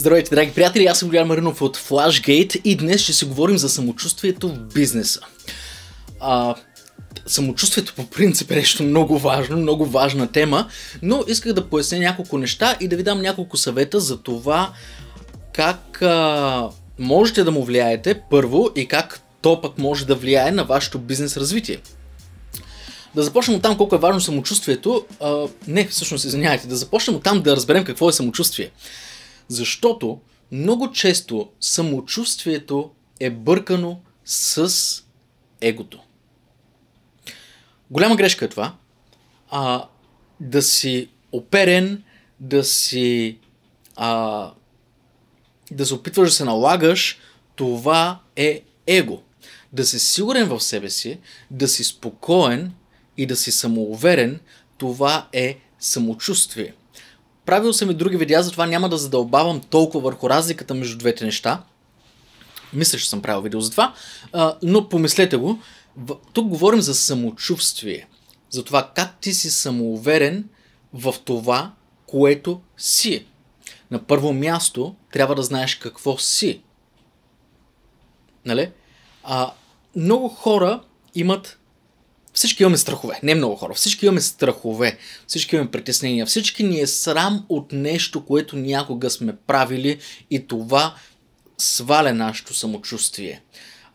Здравейте, драги приятели, аз съм Голян Маринов от Flashgate и днес ще си говорим за самочувствието в бизнеса. А, самочувствието по принцип е нещо много важно, много важна тема, но исках да поясня няколко неща и да ви дам няколко съвета за това как а, можете да му влияете първо и как то пък може да влияе на вашето бизнес развитие. Да започнем от там колко е важно самочувствието. А, не, всъщност, извинявайте, да започнем от там да разберем какво е самочувствие. Защото много често самочувствието е бъркано с егото. Голяма грешка е това. А, да си оперен, да си. А, да се опитваш да се налагаш, това е его. Да си сигурен в себе си, да си спокоен и да си самоуверен, това е самочувствие. Правил съм и други видеа, затова няма да задълбавам толкова върху разликата между двете неща. Мисля, че съм правил видео за това, а, но помислете го. Тук говорим за самочувствие. За това как ти си самоуверен в това, което си. Е. На първо място трябва да знаеш какво си. Нали? А, много хора имат всички имаме страхове. Не много хора. Всички имаме страхове. Всички имаме притеснения. Всички ни е срам от нещо, което някога сме правили и това сваля нашето самочувствие.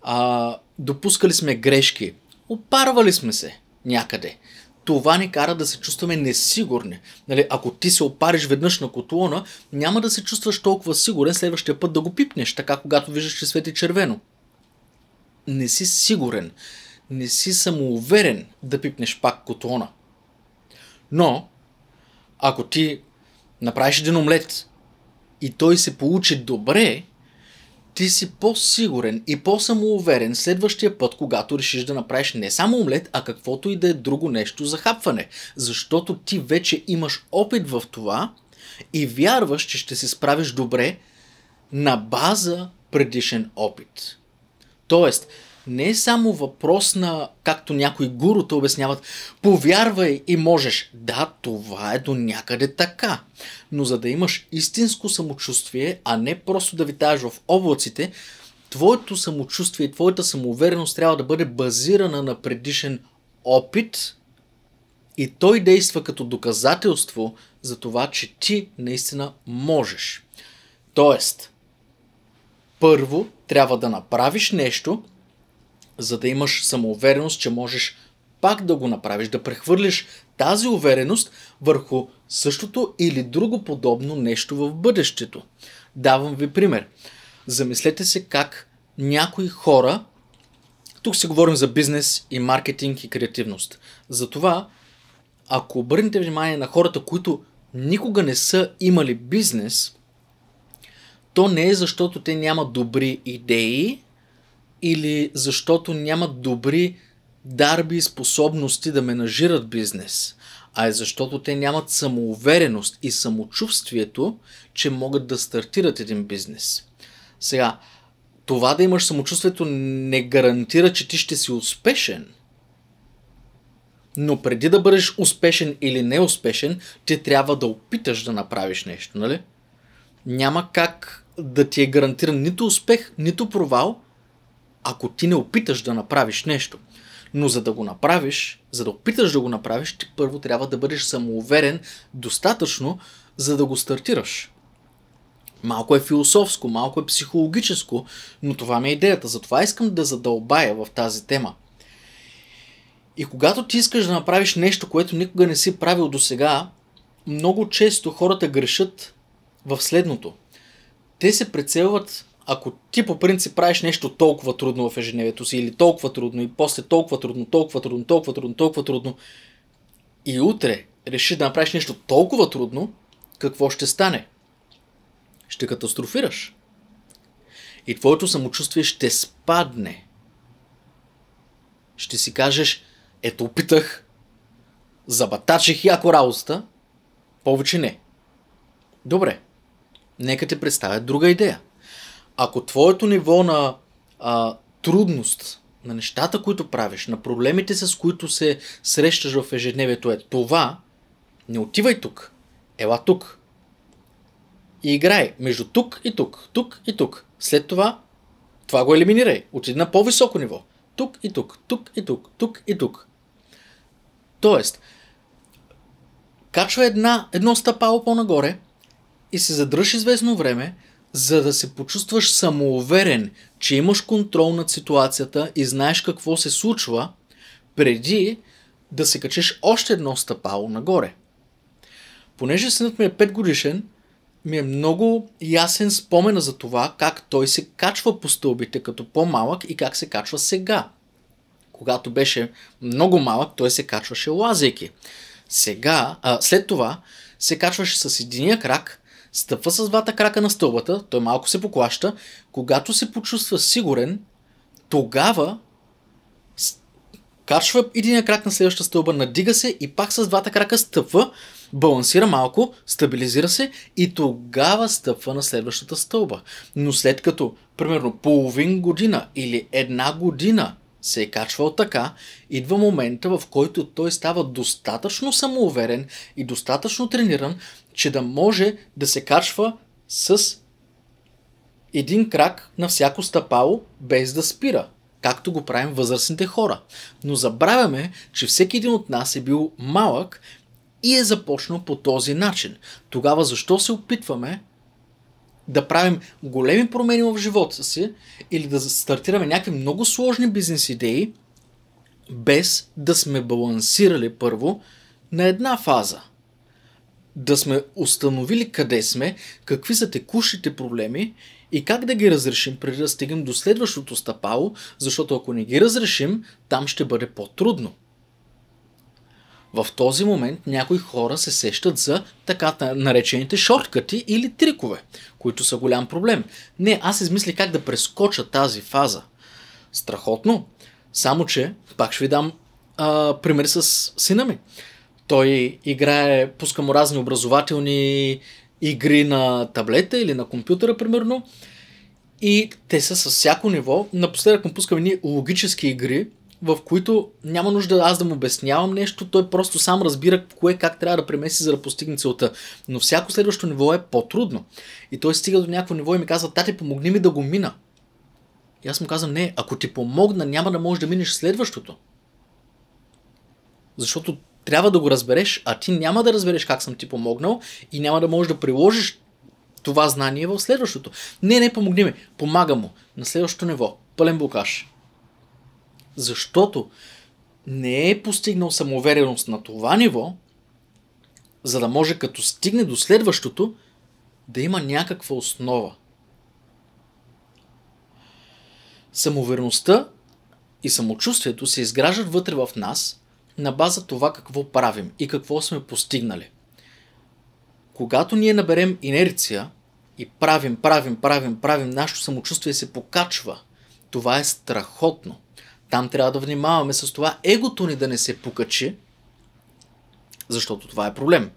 А, допускали сме грешки. Опарвали сме се някъде. Това ни кара да се чувстваме несигурни. Нали, ако ти се опариш веднъж на котлона, няма да се чувстваш толкова сигурен следващия път да го пипнеш, така когато виждаш, че свети червено. Не си сигурен не си самоуверен да пипнеш пак котлона. Но, ако ти направиш един омлет и той се получи добре, ти си по-сигурен и по-самоуверен следващия път, когато решиш да направиш не само омлет, а каквото и да е друго нещо за хапване. Защото ти вече имаш опит в това и вярваш, че ще се справиш добре на база предишен опит. Тоест, не е само въпрос на, както някои гурута обясняват, повярвай и можеш. Да, това е до някъде така. Но за да имаш истинско самочувствие, а не просто да витаеш в облаците, твоето самочувствие и твоята самоувереност трябва да бъде базирана на предишен опит и той действа като доказателство за това, че ти наистина можеш. Тоест, първо трябва да направиш нещо – за да имаш самоувереност, че можеш пак да го направиш, да прехвърлиш тази увереност върху същото или друго подобно нещо в бъдещето. Давам ви пример. Замислете се как някои хора, тук си говорим за бизнес и маркетинг и креативност. Затова, ако обърнете внимание на хората, които никога не са имали бизнес, то не е защото те нямат добри идеи, или защото нямат добри дарби и способности да менажират бизнес, а е защото те нямат самоувереност и самочувствието, че могат да стартират един бизнес. Сега, това да имаш самочувствието не гарантира, че ти ще си успешен. Но преди да бъдеш успешен или неуспешен, ти трябва да опиташ да направиш нещо, нали? Няма как да ти е гарантиран нито успех, нито провал, ако ти не опиташ да направиш нещо. Но за да го направиш, за да опиташ да го направиш, ти първо трябва да бъдеш самоуверен достатъчно, за да го стартираш. Малко е философско, малко е психологическо, но това ми е идеята. Затова искам да задълбая в тази тема. И когато ти искаш да направиш нещо, което никога не си правил до сега, много често хората грешат в следното. Те се прицелват ако ти по принцип правиш нещо толкова трудно в ежедневието си или толкова трудно и после толкова трудно, толкова трудно, толкова трудно, толкова трудно и утре решиш да направиш нещо толкова трудно, какво ще стане? Ще катастрофираш. И твоето самочувствие ще спадне. Ще си кажеш, ето опитах, забатачих яко работата, повече не. Добре, нека те представя друга идея ако твоето ниво на а, трудност, на нещата, които правиш, на проблемите, с които се срещаш в ежедневието е това, не отивай тук, ела тук. И играй между тук и тук, тук и тук. След това, това го елиминирай. Отиди на по-високо ниво. Тук и тук, тук и тук, тук и тук. Тоест, качва една, едно стъпало по-нагоре и се задръж известно време, за да се почувстваш самоуверен, че имаш контрол над ситуацията и знаеш какво се случва, преди да се качеш още едно стъпало нагоре. Понеже синът ми е 5 годишен, ми е много ясен спомена за това как той се качва по стълбите като по-малък и как се качва сега. Когато беше много малък, той се качваше лазейки. Сега, а, след това, се качваше с единия крак, Стъпва с двата крака на стълбата, той малко се поклаща. Когато се почувства сигурен, тогава качва един крак на следващата стълба, надига се и пак с двата крака стъпва, балансира малко, стабилизира се и тогава стъпва на следващата стълба. Но след като, примерно, половин година или една година се е качвал така, идва момента, в който той става достатъчно самоуверен и достатъчно трениран, че да може да се качва с един крак на всяко стъпало, без да спира, както го правим възрастните хора. Но забравяме, че всеки един от нас е бил малък и е започнал по този начин. Тогава защо се опитваме да правим големи промени в живота си или да стартираме някакви много сложни бизнес идеи, без да сме балансирали първо на една фаза – да сме установили къде сме, какви са текущите проблеми и как да ги разрешим преди да стигнем до следващото стъпало, защото ако не ги разрешим, там ще бъде по-трудно. В този момент някои хора се сещат за така наречените шорткати или трикове, които са голям проблем. Не, аз измисли как да прескоча тази фаза. Страхотно. Само, че пак ще ви дам а, пример с сина ми. Той играе, пуска му разни образователни игри на таблета или на компютъра, примерно. И те са с всяко ниво. Напоследък му пускаме ни логически игри, в които няма нужда аз да му обяснявам нещо, той просто сам разбира кое как трябва да премеси за да постигне целта. Но всяко следващо ниво е по-трудно. И той стига до някакво ниво и ми казва, тате, помогни ми да го мина. И аз му казвам, не, ако ти помогна, няма да можеш да минеш следващото. Защото трябва да го разбереш, а ти няма да разбереш как съм ти помогнал и няма да можеш да приложиш това знание в следващото. Не, не, помогни ми. Помага му. На следващото ниво. Пълен блокаж. Защото не е постигнал самоувереност на това ниво, за да може като стигне до следващото, да има някаква основа. Самоувереността и самочувствието се изграждат вътре в нас на база това какво правим и какво сме постигнали. Когато ние наберем инерция и правим, правим, правим, правим, нашето самочувствие се покачва. Това е страхотно. Там трябва да внимаваме с това егото ни да не се покачи, защото това е проблем.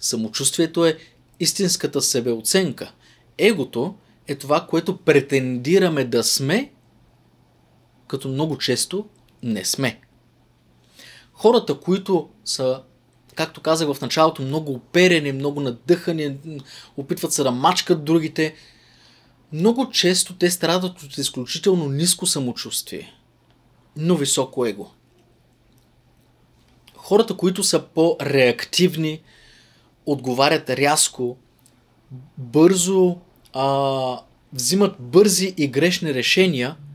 Самочувствието е истинската себеоценка. Егото е това, което претендираме да сме, като много често не сме хората, които са, както казах в началото, много оперени, много надъхани, опитват се да мачкат другите, много често те страдат от изключително ниско самочувствие, но високо его. Хората, които са по-реактивни, отговарят рязко, бързо, а, взимат бързи и грешни решения –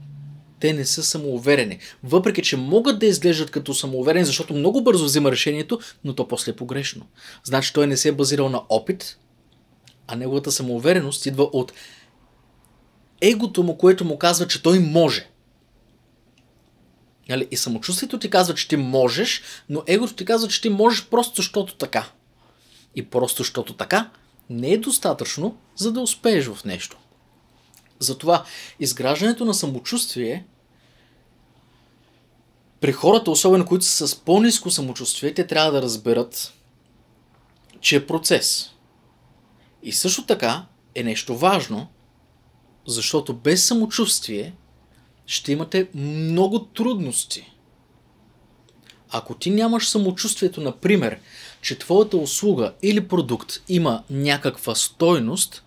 те не са самоуверени. Въпреки, че могат да изглеждат като самоуверени, защото много бързо взима решението, но то после е погрешно. Значи той не се е базирал на опит, а неговата самоувереност идва от егото му, което му казва, че той може. Нали, и самочувствието ти казва, че ти можеш, но егото ти казва, че ти можеш просто защото така. И просто защото така не е достатъчно, за да успееш в нещо. Затова изграждането на самочувствие при хората, особено които са с по-низко самочувствие, те трябва да разберат, че е процес. И също така е нещо важно, защото без самочувствие ще имате много трудности. Ако ти нямаш самочувствието, например, че твоята услуга или продукт има някаква стойност –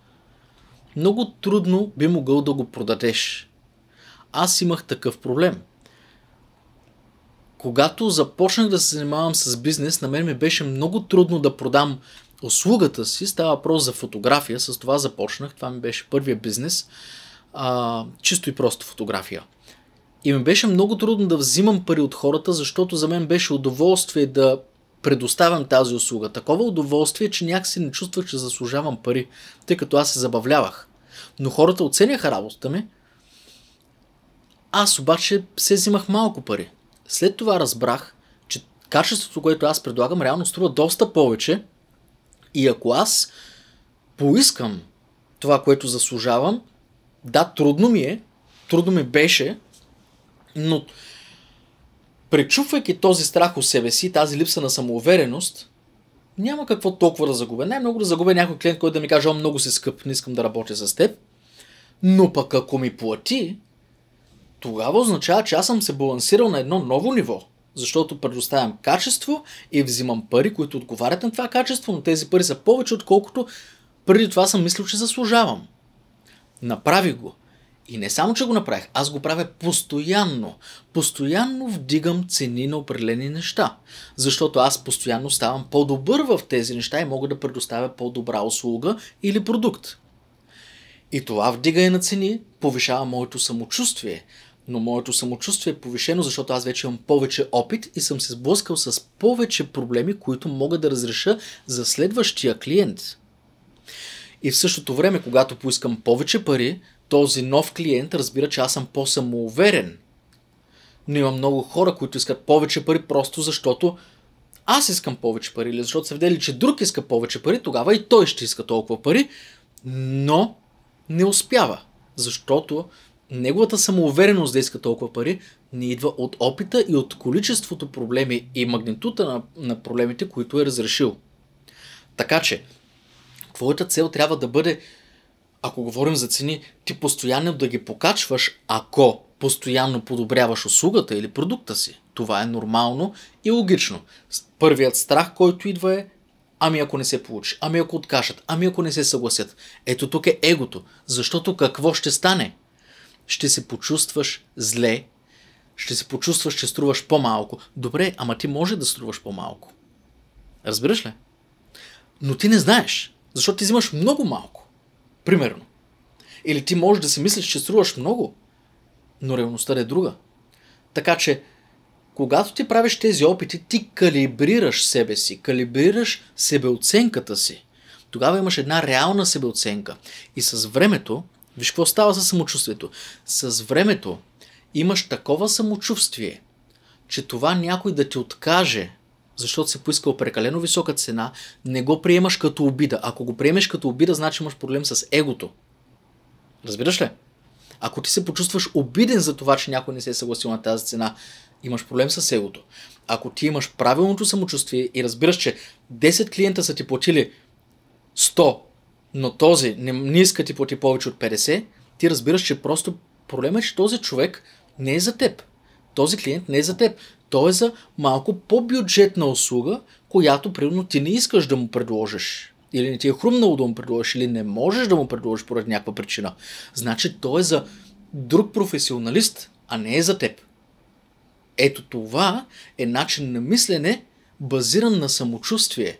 много трудно би могъл да го продадеш. Аз имах такъв проблем. Когато започнах да се занимавам с бизнес, на мен ми беше много трудно да продам услугата си. Става въпрос за фотография, с това започнах. Това ми беше първия бизнес. А, чисто и просто фотография. И ми беше много трудно да взимам пари от хората, защото за мен беше удоволствие да предоставям тази услуга. Такова удоволствие, че някакси не чувствах, че заслужавам пари, тъй като аз се забавлявах. Но хората оценяха работата ми. Аз обаче се взимах малко пари. След това разбрах, че качеството, което аз предлагам, реално струва доста повече. И ако аз поискам това, което заслужавам, да, трудно ми е, трудно ми беше, но пречупвайки този страх у себе си, тази липса на самоувереност, няма какво толкова да загубя. Най-много да загубя някой клиент, който да ми каже, о, много си скъп, не искам да работя с теб. Но пък ако ми плати, тогава означава, че аз съм се балансирал на едно ново ниво. Защото предоставям качество и взимам пари, които отговарят на това качество, но тези пари са повече, отколкото преди това съм мислил, че заслужавам. Направи го. И не само, че го направих, аз го правя постоянно. Постоянно вдигам цени на определени неща. Защото аз постоянно ставам по-добър в тези неща и мога да предоставя по-добра услуга или продукт. И това вдигане на цени повишава моето самочувствие. Но моето самочувствие е повишено, защото аз вече имам повече опит и съм се сблъскал с повече проблеми, които мога да разреша за следващия клиент. И в същото време, когато поискам повече пари, този нов клиент разбира, че аз съм по-самоуверен. Но има много хора, които искат повече пари, просто защото аз искам повече пари или защото са видели, че друг иска повече пари, тогава и той ще иска толкова пари, но не успява, защото неговата самоувереност да иска толкова пари не идва от опита и от количеството проблеми и магнитута на, на проблемите, които е разрешил. Така че, твоята цел трябва да бъде ако говорим за цени, ти постоянно да ги покачваш, ако постоянно подобряваш услугата или продукта си. Това е нормално и логично. Първият страх, който идва е Ами ако не се получи, ами ако откажат, ами ако не се съгласят. Ето тук е егото, защото какво ще стане? Ще се почувстваш зле, ще се почувстваш, че струваш по-малко. Добре, ама ти може да струваш по-малко. Разбираш ли? Но ти не знаеш, защото ти взимаш много малко. Примерно. Или ти можеш да си мислиш, че струваш много, но реалността е друга. Така че, когато ти правиш тези опити, ти калибрираш себе си, калибрираш себеоценката си. Тогава имаш една реална себеоценка. И с времето, виж какво става със самочувствието. С времето имаш такова самочувствие, че това някой да ти откаже защото си поискал прекалено висока цена, не го приемаш като обида. Ако го приемеш като обида, значи имаш проблем с егото. Разбираш ли? Ако ти се почувстваш обиден за това, че някой не се е съгласил на тази цена, имаш проблем с егото. Ако ти имаш правилното самочувствие и разбираш, че 10 клиента са ти платили 100, но този не, не иска ти плати повече от 50, ти разбираш, че просто проблема е, че този човек не е за теб. Този клиент не е за теб. То е за малко по-бюджетна услуга, която примерно ти не искаш да му предложиш. Или не ти е хрумнало да му предложиш, или не можеш да му предложиш поради някаква причина. Значи то е за друг професионалист, а не е за теб. Ето това е начин на мислене, базиран на самочувствие.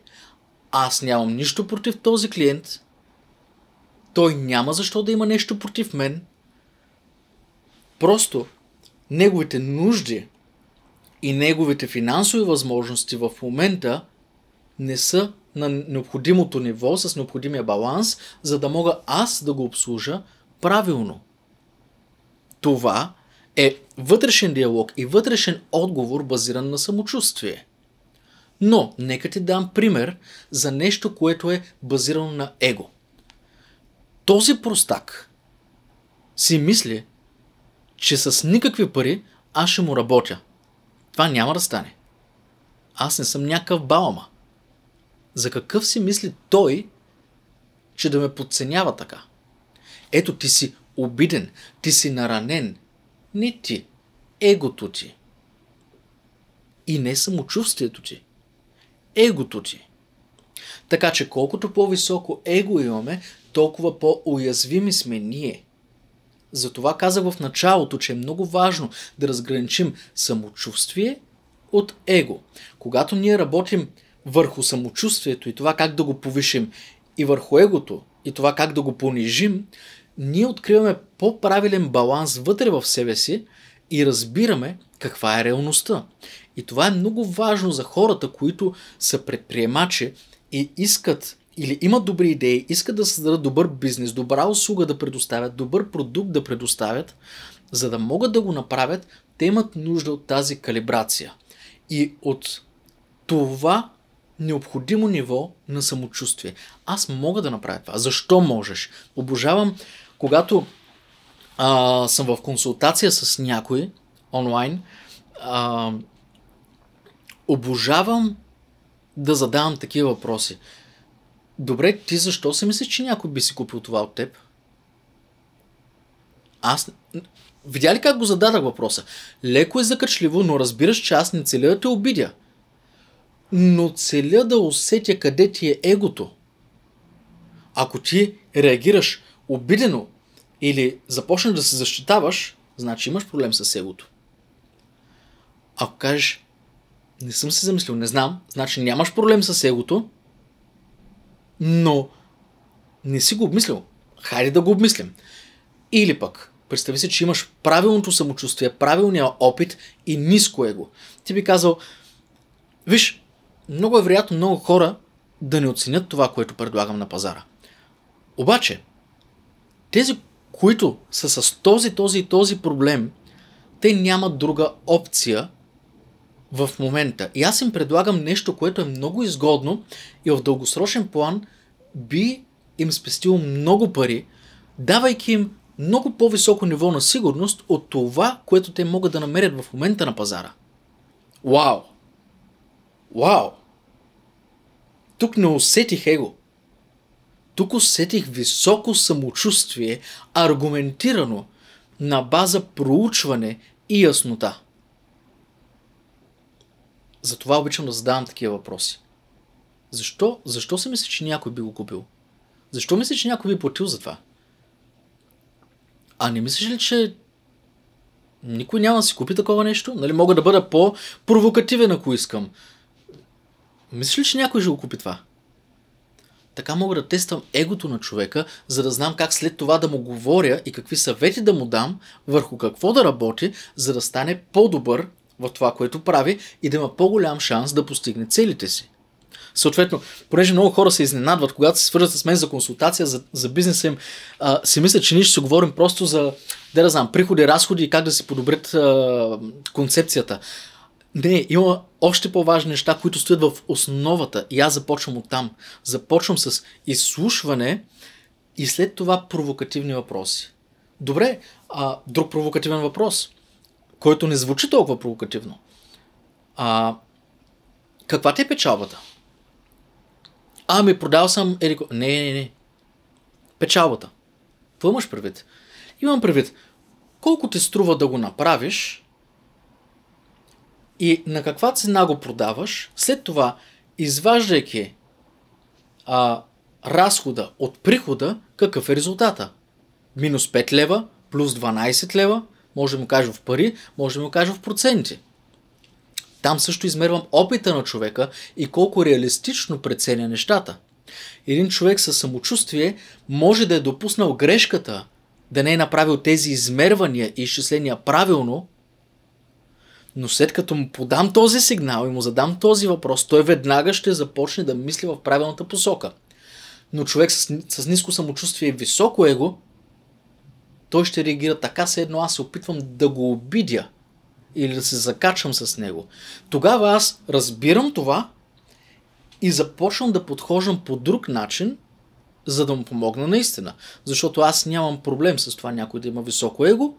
Аз нямам нищо против този клиент. Той няма защо да има нещо против мен. Просто неговите нужди и неговите финансови възможности в момента не са на необходимото ниво, с необходимия баланс, за да мога аз да го обслужа правилно. Това е вътрешен диалог и вътрешен отговор, базиран на самочувствие. Но, нека ти дам пример за нещо, което е базирано на его. Този простак си мисли, че с никакви пари аз ще му работя – това няма да стане. Аз не съм някакъв баума. За какъв си мисли той, че да ме подценява така? Ето ти си обиден, ти си наранен. Не ти, егото ти. И не самочувствието ти. Егото ти. Така че колкото по-високо его имаме, толкова по-уязвими сме ние – затова казах в началото, че е много важно да разграничим самочувствие от его. Когато ние работим върху самочувствието и това как да го повишим, и върху егото и това как да го понижим, ние откриваме по-правилен баланс вътре в себе си и разбираме каква е реалността. И това е много важно за хората, които са предприемачи и искат или имат добри идеи, искат да създадат добър бизнес, добра услуга да предоставят, добър продукт да предоставят, за да могат да го направят, те имат нужда от тази калибрация и от това необходимо ниво на самочувствие. Аз мога да направя това. Защо можеш? Обожавам, когато а, съм в консултация с някой онлайн, а, обожавам да задавам такива въпроси. Добре, ти защо си мислиш, че някой би си купил това от теб? Аз... Видя ли как го зададах въпроса? Леко е закачливо, но разбираш, че аз не целя да те обидя. Но целя да усетя къде ти е егото. Ако ти реагираш обидено или започнеш да се защитаваш, значи имаш проблем с егото. Ако кажеш, не съм се замислил, не знам, значи нямаш проблем с егото, но не си го обмислил. Хайде да го обмислим. Или пък, представи си, че имаш правилното самочувствие, правилния опит и ниско его. Ти би казал, виж, много е вероятно много хора да не оценят това, което предлагам на пазара. Обаче, тези, които са с този, този и този проблем, те нямат друга опция, в момента. И аз им предлагам нещо, което е много изгодно и в дългосрочен план би им спестило много пари, давайки им много по-високо ниво на сигурност от това, което те могат да намерят в момента на пазара. Вау! Вау! Тук не усетих его. Тук усетих високо самочувствие, аргументирано на база проучване и яснота. Затова обичам да задавам такива въпроси. Защо? Защо се мисли, че някой би го купил? Защо мисли, че някой би платил за това? А не мислиш ли, че никой няма да си купи такова нещо? Нали, мога да бъда по-провокативен, ако искам. Мислиш ли, че някой ще го купи това? Така мога да тествам егото на човека, за да знам как след това да му говоря и какви съвети да му дам, върху какво да работи, за да стане по-добър в това, което прави и да има по-голям шанс да постигне целите си. Съответно, понеже много хора се изненадват, когато се свържат с мен за консултация за, за бизнеса им, а, си мислят, че ние ще се говорим просто за, да, да знам, приходи, разходи и как да си подобрят а, концепцията. Не, има още по-важни неща, които стоят в основата и аз започвам от там. Започвам с изслушване и след това провокативни въпроси. Добре, а, друг провокативен въпрос – който не звучи толкова провокативно. А, каква ти е печалбата? Ами, продал съм... Ерико... Не, не, не. Печалбата. Какво имаш предвид? Имам предвид. Колко ти струва да го направиш и на каква цена го продаваш, след това, изваждайки а, разхода от прихода, какъв е резултата? Минус 5 лева, плюс 12 лева, може да му кажа в пари, може да му кажа в проценти. Там също измервам опита на човека и колко реалистично преценя нещата. Един човек със самочувствие може да е допуснал грешката, да не е направил тези измервания и изчисления правилно, но след като му подам този сигнал и му задам този въпрос, той веднага ще започне да мисли в правилната посока. Но човек с, с ниско самочувствие и високо его той ще реагира така, се едно аз се опитвам да го обидя или да се закачвам с него. Тогава аз разбирам това и започвам да подхождам по друг начин, за да му помогна наистина. Защото аз нямам проблем с това някой да има високо его,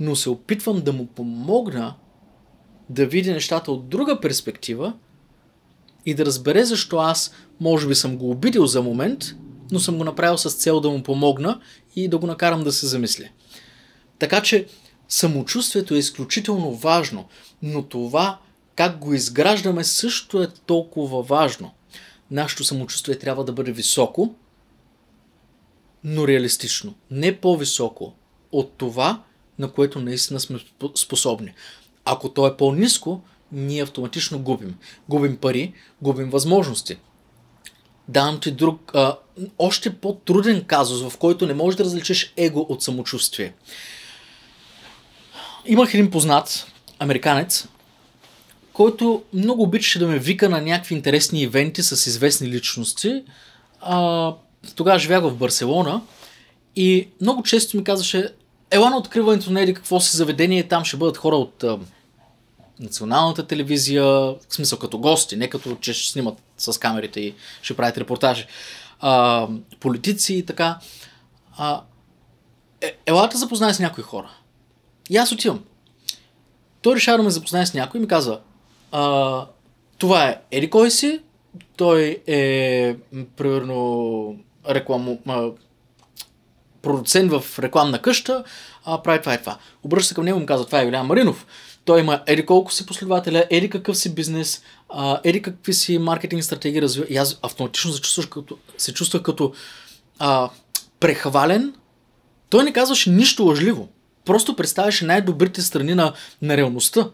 но се опитвам да му помогна да види нещата от друга перспектива и да разбере защо аз може би съм го обидил за момент – но съм го направил с цел да му помогна и да го накарам да се замисли. Така че самочувствието е изключително важно, но това как го изграждаме също е толкова важно. Нашето самочувствие трябва да бъде високо, но реалистично. Не по-високо от това, на което наистина сме способни. Ако то е по-низко, ние автоматично губим. Губим пари, губим възможности, Давам ти друг, а, още по-труден казус, в който не можеш да различиш его от самочувствие. Имах един познат, американец, който много обичаше да ме вика на някакви интересни ивенти с известни личности. А, тогава живях в Барселона и много често ми казваше, ела на откриването на еди какво си заведение, там ще бъдат хора от а, националната телевизия, в смисъл като гости, не като че ще снимат с камерите и ще правят репортажи. А, политици и така. А, е, елате запознае с някои хора. И аз отивам. Той решава да ме запознае с някой и ми казва, а, това е Еди кой си, той е примерно реклам, а, продуцент в рекламна къща, а, прави това и това. Обръща се към него и му казва, това е Юлиан Маринов той има еди колко си последователя, еди какъв си бизнес, а, еди какви си маркетинг стратегии развива. И аз автоматично се чувствах като, се чувствах като а, прехвален. Той не казваше нищо лъжливо. Просто представяше най-добрите страни на, на реалността.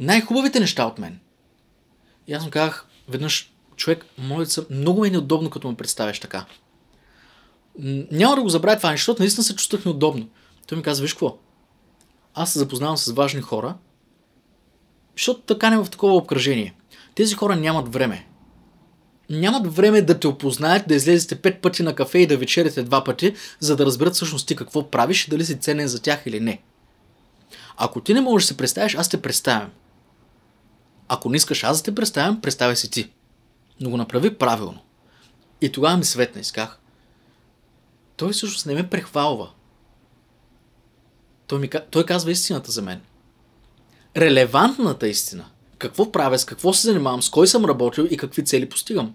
Най-хубавите неща от мен. И аз му казах веднъж, човек, моля се, много е неудобно, като ме представяш така. Няма да го забравя това нещо, защото наистина се чувствах неудобно. Той ми каза, виж какво, аз се запознавам с важни хора, защото така не е в такова обкръжение. Тези хора нямат време. Нямат време да те опознаят, да излезете пет пъти на кафе и да вечерите два пъти, за да разберат всъщност ти какво правиш и дали си ценен за тях или не. Ако ти не можеш да се представиш, аз те представям. Ако не искаш аз да те представям, представя си ти. Но го направи правилно. И тогава ми светна исках. Той всъщност не ме прехвалва. Той, ми, той казва истината за мен релевантната истина. Какво правя, с какво се занимавам, с кой съм работил и какви цели постигам.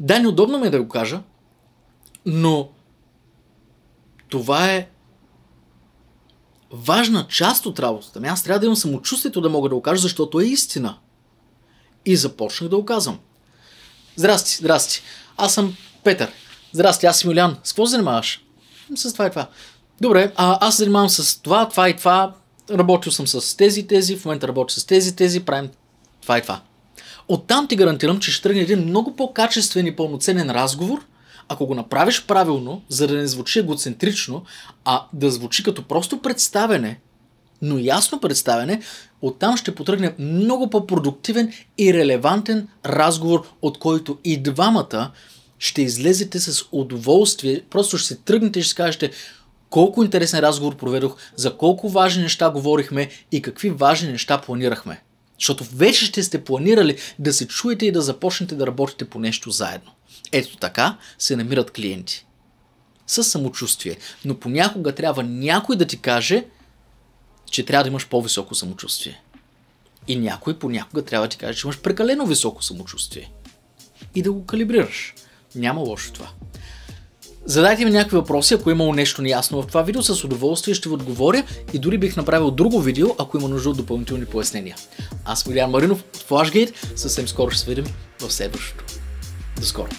Да, неудобно ми е да го кажа, но това е важна част от работата ми. Аз трябва да имам самочувствието да мога да го кажа, защото е истина. И започнах да го казвам. Здрасти, здрасти. Аз съм Петър. Здрасти, аз съм Юлян. С какво занимаваш? С това и това. Добре, а, аз се занимавам с това, това и това работил съм с тези, тези, в момента работя с тези, тези, правим това и това. Оттам ти гарантирам, че ще тръгне един много по-качествен и пълноценен разговор, ако го направиш правилно, за да не звучи егоцентрично, а да звучи като просто представене, но ясно представене, оттам ще потръгне много по-продуктивен и релевантен разговор, от който и двамата ще излезете с удоволствие, просто ще се тръгнете и ще кажете, колко интересен разговор проведох, за колко важни неща говорихме и какви важни неща планирахме. Защото вече ще сте планирали да се чуете и да започнете да работите по нещо заедно. Ето така се намират клиенти. С самочувствие. Но понякога трябва някой да ти каже, че трябва да имаш по-високо самочувствие. И някой понякога трябва да ти каже, че имаш прекалено високо самочувствие. И да го калибрираш. Няма лошо това. Задайте ми някакви въпроси, ако е имало нещо неясно в това видео, с удоволствие ще ви отговоря и дори бих направил друго видео, ако има нужда от допълнителни пояснения. Аз съм Илиан Маринов от Flashgate, съвсем скоро ще се видим в следващото. До скоро!